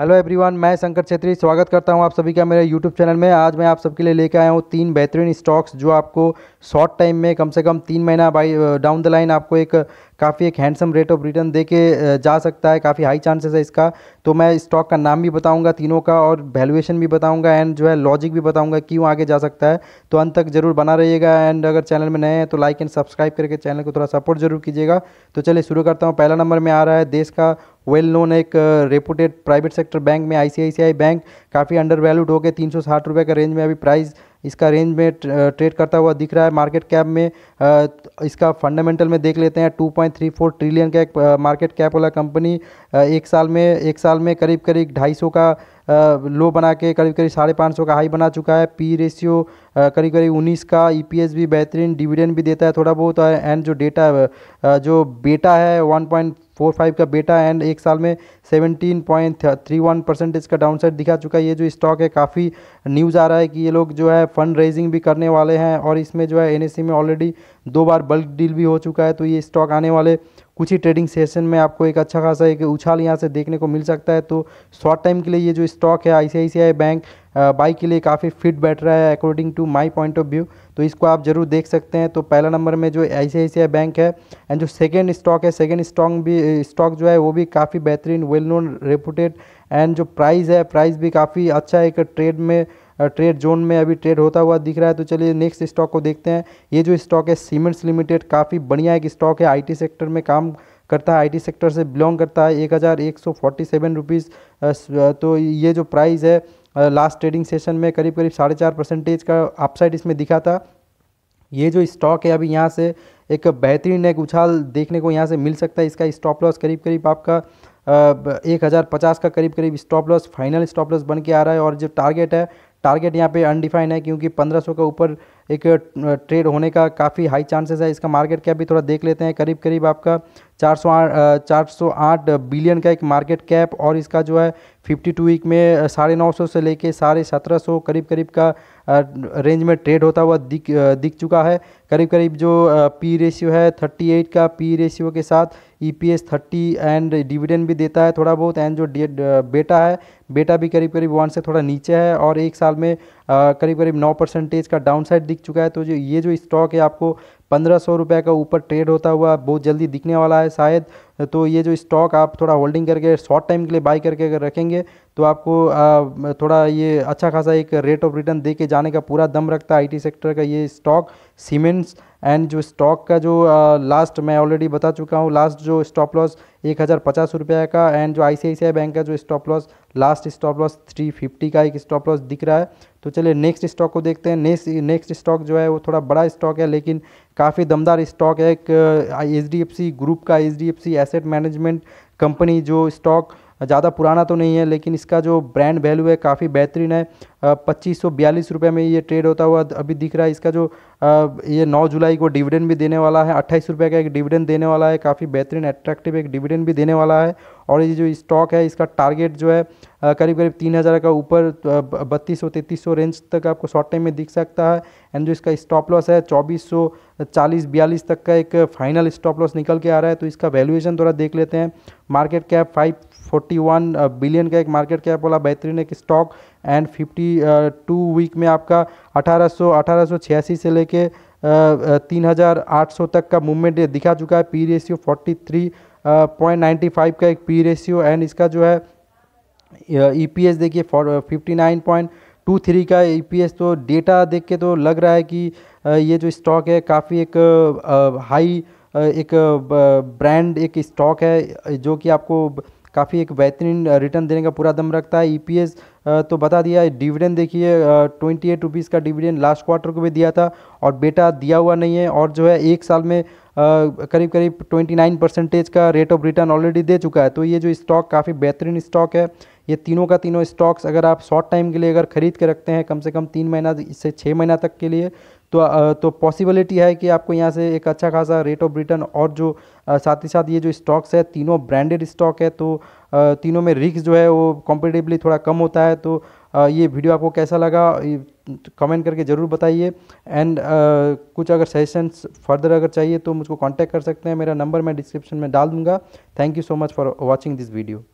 hello everyone मैं शंकर छेत्री स्वागत करता हूं आप सभी का मेरे यूट्यूब चैनल में आज मैं आप सबके लिए लेकर आया हूं तीन बेहतरीन स्टॉक्स जो आपको शॉर्ट टाइम में कम से कम तीन महीना बाई डाउन द लाइन आपको एक काफ़ी एक हैंडसम रेट ऑफ रिटर्न दे के जा सकता है काफ़ी हाई चांसेस है इसका तो मैं स्टॉक का नाम भी बताऊँगा तीनों का और वैल्यूएशन भी बताऊँगा एंड जो है लॉजिक भी बताऊँगा क्यों आगे जा सकता है तो अंत तक जरूर बना रहिएगा एंड अगर चैनल में नए हैं तो लाइक एंड सब्सक्राइब करके चैनल को थोड़ा सपोर्ट जरूर कीजिएगा तो चलिए शुरू करता हूँ पहला नंबर में आ रहा है देश का वेल नोन एक रेपूटेड प्राइवेट सेक्टर बैंक में आईसीआईसीआई बैंक काफ़ी अंडर वैल्यूड होकर तीन सौ साठ रुपये का रेंज में अभी प्राइस इसका रेंज में ट्रेड करता हुआ दिख रहा है मार्केट कैप में इसका फंडामेंटल में देख लेते हैं 2.34 ट्रिलियन का एक मार्केट कैप वाला कंपनी एक साल में एक साल में करीब करीब ढाई सौ का लो बना के करीब करीब साढ़े पाँच सौ का हाई बना चुका है पी रेशियो करीब करीब उन्नीस का ईपीएस e भी बेहतरीन डिविडेंड भी देता है थोड़ा बहुत एंड जो डेटा जो बेटा है वन पॉइंट फोर फाइव का बेटा एंड एक साल में seventeen point three one percentage का डाउन साइड दिखा चुका है ये जो स्टॉक है काफ़ी न्यूज़ आ रहा है कि ये लोग जो है फंड रेजिंग भी करने वाले हैं और इसमें जो है एन में ऑलरेडी दो बार बल्क डील भी हो चुका है तो ये स्टॉक आने वाले कुछ ही ट्रेडिंग सेशन में आपको एक अच्छा खासा एक उछाल यहाँ से देखने को मिल सकता है तो शॉर्ट टाइम के लिए ये जो स्टॉक है आई बैंक बाइक के लिए काफ़ी फिट बैठ रहा है according to my point of view तो इसको आप जरूर देख सकते हैं तो पहला नंबर में जो आई बैंक है एंड जो सेकेंड स्टॉक है सेकेंड स्टॉक भी स्टॉक जो है वो भी काफ़ी बेहतरीन वेल नोन रेपूटेड एंड जो प्राइस है प्राइस भी काफ़ी अच्छा एक ट्रेड में ट्रेड जोन में अभी ट्रेड होता हुआ दिख रहा है तो चलिए नेक्स्ट स्टॉक को देखते हैं ये जो स्टॉक है सीमेंट्स लिमिटेड काफ़ी बढ़िया एक स्टॉक है आईटी सेक्टर में काम करता है आईटी सेक्टर से बिलोंग करता है एक हज़ार एक सौ फोर्टी सेवन रुपीज़ तो ये जो प्राइस है लास्ट ट्रेडिंग सेशन में करीब करीब साढ़े चार परसेंटेज का अपसाइड इसमें दिखा था ये जो स्टॉक है अभी यहाँ से एक बेहतरीन एक उछाल देखने को यहाँ से मिल सकता है इसका स्टॉप लॉस करीब करीब आपका एक हज़ार पचास का करीब करीब stop loss final stop loss बन के आ रहा है और जो टारगेट है टारगेट यहाँ पे अनडिफाइन है क्योंकि पंद्रह सौ का ऊपर एक ट्रेड होने का काफ़ी हाई चांसेस है इसका मार्केट कैप भी थोड़ा देख लेते हैं करीब करीब आपका 408 408 बिलियन का एक मार्केट कैप और इसका जो है 52 वीक में साढ़े नौ से लेके साढ़े सत्रह सौ करीब करीब का रेंज में ट्रेड होता हुआ दिख दिख चुका है करीब करीब जो पी रेशियो है 38 का पी रेशियो के साथ ईपीएस 30 एंड डिविडेंड भी देता है थोड़ा बहुत एंड जो बेटा है बेटा भी करीब करीब वन से थोड़ा नीचे है और एक साल में करीब करीब नौ परसेंटेज का डाउन साइड दिख चुका है तो जो ये जो स्टॉक है आपको पंद्रह सौ रुपये का ऊपर ट्रेड होता हुआ बहुत जल्दी दिखने वाला है शायद तो ये जो स्टॉक आप थोड़ा होल्डिंग करके शॉर्ट टाइम के लिए बाई करके अगर रखेंगे तो आपको आ, थोड़ा ये अच्छा खासा एक रेट ऑफ रिटर्न दे के जाने का पूरा दम रखता है आई सेक्टर का ये स्टॉक सीमेंट्स एंड जो स्टॉक का जो लास्ट मैं ऑलरेडी बता चुका हूँ लास्ट जो स्टॉप लॉस एक हज़ार पचास रुपये का एंड जो आई बैंक का जो stop loss last stop loss three fifty का एक स्टॉप लॉस दिख रहा है तो चलिए नेक्स्ट स्टॉक को देखते हैं नेक्स्ट नेक्स्ट स्टॉक जो है वो थोड़ा बड़ा स्टॉक है लेकिन काफ़ी दमदार स्टॉक है एक H D F C group का H D F C asset management company जो स्टॉक ज़्यादा पुराना तो नहीं है लेकिन इसका जो ब्रांड वैल्यू है काफ़ी बेहतरीन है पच्चीस सौ बयालीस रुपये में ये ट्रेड होता हुआ अभी दिख रहा है इसका जो ये नौ जुलाई को डिविडेंड भी देने वाला है अट्ठाईस रुपये का एक डिविडेंड देने वाला है काफ़ी बेहतरीन अट्रैक्टिव एक डिविडेंड भी देने वाला है और ये जो स्टॉक है इसका टारगेट जो है करीब करीब तीन हज़ार का ऊपर बत्तीस सौ तैंतीस सौ रेंज तक आपको शॉर्ट टाइम में दिख सकता है एंड जो इसका स्टॉप लॉस है चौबीस सौ चालीस बयालीस तक का एक फाइनल स्टॉप लॉस निकल के आ रहा है तो इसका वैल्यूएशन थोड़ा देख लेते हैं market cap five forty one billion का एक मार्केट कैप वाला बेहतरीन एक स्टॉक एंड 52 वीक में आपका 1800 1886 से लेके uh, uh, तीन हज़ार आठ सौ तक का मूवमेंट दिखा चुका है P ratio forty three point ninety five का एक पी रेशियो एंड इसका जो है ई पी एस देखिए fifty nine point two three का ई पी एस तो डेटा देख के तो लग रहा है कि uh, ये जो स्टॉक है काफ़ी एक हाई एक ब्रांड एक स्टॉक है जो कि आपको काफ़ी एक बेहतरीन रिटर्न देने का पूरा दम रखता है ईपीएस e तो बता दिया डिविडेंड देखिए ट्वेंटी एट रुपीज़ का डिविडेंड लास्ट क्वार्टर को भी दिया था और बेटा दिया हुआ नहीं है और जो है एक साल में करीब करीब करीब नाइन परसेंटेज का रेट ऑफ रिटर्न ऑलरेडी दे चुका है तो ये जो स्टॉक काफ़ी बेहतरीन स्टॉक है ये तीनों का तीनों स्टॉक्स अगर आप शॉर्ट टाइम के लिए अगर खरीद के रखते हैं कम से कम तीन महीना से छः महीना तक के लिए तो तो पॉसिबिलिटी है कि आपको यहाँ से एक अच्छा खासा रेट ऑफ रिटर्न और जो साथ ही साथ ये जो स्टॉक्स है तीनों ब्रांडेड स्टॉक है तो तीनों में रिस्क जो है वो कॉम्पिटेटिवली थोड़ा कम होता है तो ये वीडियो आपको कैसा लगा कमेंट करके ज़रूर बताइए एंड कुछ अगर सजेशंस फर्दर अगर चाहिए तो मुझको कांटेक्ट कर सकते हैं मेरा नंबर मैं डिस्क्रिप्शन में डाल दूँगा thank you so much for watching this video